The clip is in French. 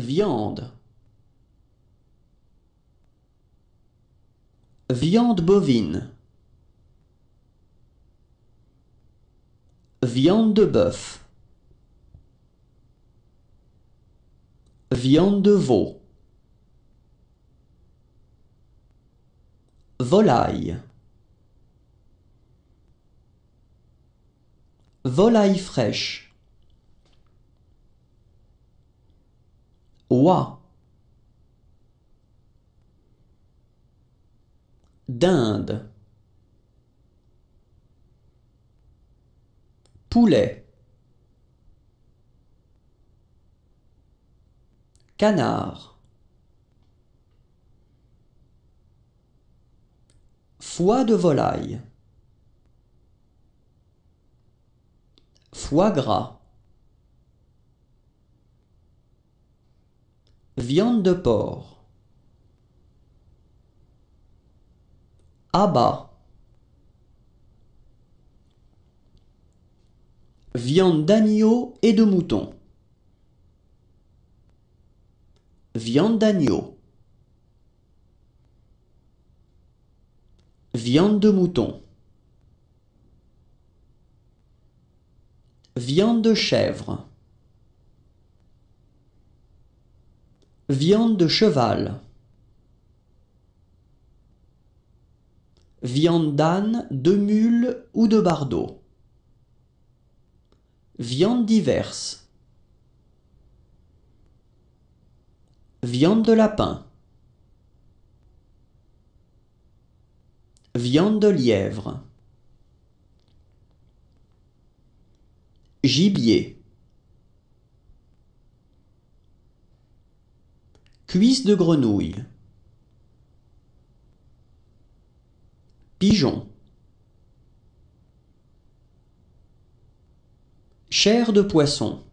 Viande. Viande bovine. Viande de bœuf. Viande de veau. Volaille. Volaille fraîche. Dinde. Poulet. Canard. Foie de volaille. Foie gras. Viande de porc. Abats. Viande d'agneau et de mouton. Viande d'agneau. Viande de mouton. Viande de chèvre. Viande de cheval. Viande d'âne, de mule ou de bardeau. Viande diverse. Viande de lapin. Viande de lièvre. Gibier. Cuisse de grenouille. Pigeon. Chair de poisson.